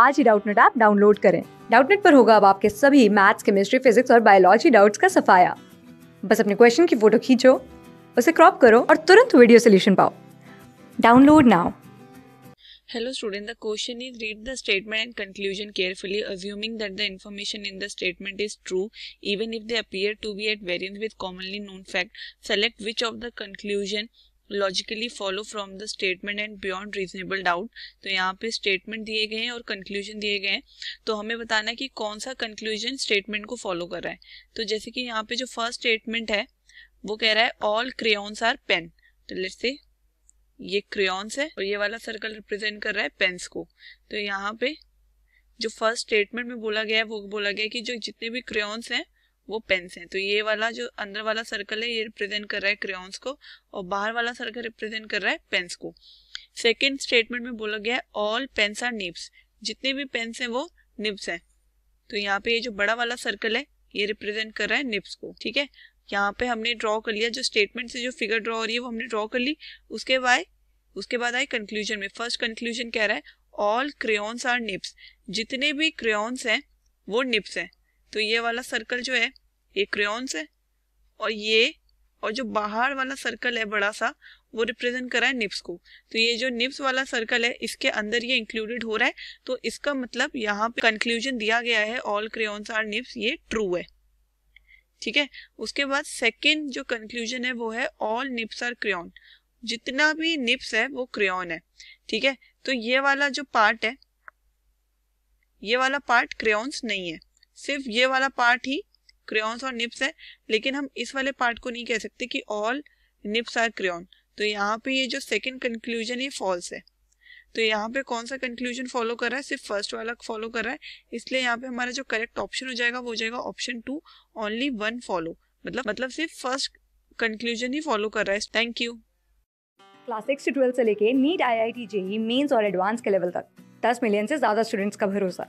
आज ही Doubtnut app download करें डाउटनेट पर होगा अब आपके सभी मैथ्स केमिस्ट्री फिजिक्स और बायोलॉजी डाउट्स का सफाया बस अपने क्वेश्चन की फोटो खींचो उसे क्रॉप करो और तुरंत वीडियो सोल्यूशन पाओ download now Hello student, the question is read the statement and conclusion carefully assuming that the information in the statement is true even if they appear to be at variance with commonly known fact. Select which of the conclusion logically follow from the statement and beyond reasonable doubt तो यहाँ पे statement दिए गए हैं और conclusion दिए गए हैं तो हमें बताना है कि कौन सा कंक्लूजन स्टेटमेंट को फॉलो कर रहा है तो जैसे कि यहाँ पे जो फर्स्ट स्टेटमेंट है वो कह रहा है ऑल क्रेन्स आर पेन तो लेट से ये क्रेन्स है और ये वाला सर्कल रिप्रेजेंट कर रहा है पेन्स को तो यहाँ पे जो फर्स्ट स्टेटमेंट में बोला गया है वो बोला गया है कि जो जितने भी क्रेन्स हैं वो पेन्स हैं तो ये वाला जो अंदर वाला सर्कल है ये रिप्रेजेंट कर रहा है क्रेन्स को और बाहर वाला सर्कल रिप्रेजेंट कर रहा है पेन्स को सेकेंड स्टेटमेंट में बोला गया है ऑल पेन्स आर निब्स जितने भी पेन्स हैं वो निब्स हैं तो यहाँ पे ये जो बड़ा वाला सर्कल है ये रिप्रेजेंट कर रहा है निब्स को ठीक है यहाँ पे हमने ड्रॉ कर लिया जो स्टेटमेंट से जो फिगर ड्रॉ हो रही है वो हमने ड्रॉ कर ली उसके बाद उसके बाद आए कंक्लूजन में फर्स्ट कंक्लूजन कह रहा है ऑल क्रेन्स आर निप्स जितने भी क्रेउन्स हैं वो निप्स हैं तो ये वाला सर्कल जो है ये क्रेन्स है और ये और जो बाहर वाला सर्कल है बड़ा सा वो रिप्रेजेंट कर रहा है निप्स को तो ये जो निप्स वाला सर्कल है इसके अंदर ये इंक्लूडेड हो रहा है तो इसका मतलब यहाँ पे कंक्लूजन दिया गया है ऑल क्रेन्स आर निप्स ये ट्रू है ठीक है उसके बाद सेकेंड जो कंक्लूजन है वो है ऑल निप्स आर क्रेन जितना भी निप्स है वो क्रेन है ठीक है तो ये वाला जो पार्ट है ये वाला पार्ट क्रेन्स नहीं है सिर्फ ये वाला पार्ट ही क्रेन्स और निप्स है लेकिन हम इस वाले पार्ट को नहीं कह सकते कि ऑल निप्स आर क्रेन तो यहाँ पे ये जो सेकंड कंक्लूजन ये फॉल्स है तो यहाँ पे कौन सा कंक्लूजन फॉलो कर रहा है सिर्फ फर्स्ट वाला फॉलो कर रहा है इसलिए यहाँ पे हमारा जो करेक्ट ऑप्शन हो जाएगा वो हो जाएगा option two only one follow मतलब मतलब सिर्फ फर्स्ट कंक्लूजन ही फॉलो कर रहा है थैंक यू क्लास सिक्स से ट्वेल्थ से लेके NEET I I T JEE mains और एडवांस के लेवल तक दस मिलियन से ज्यादा स्टूडेंट्स का भरोसा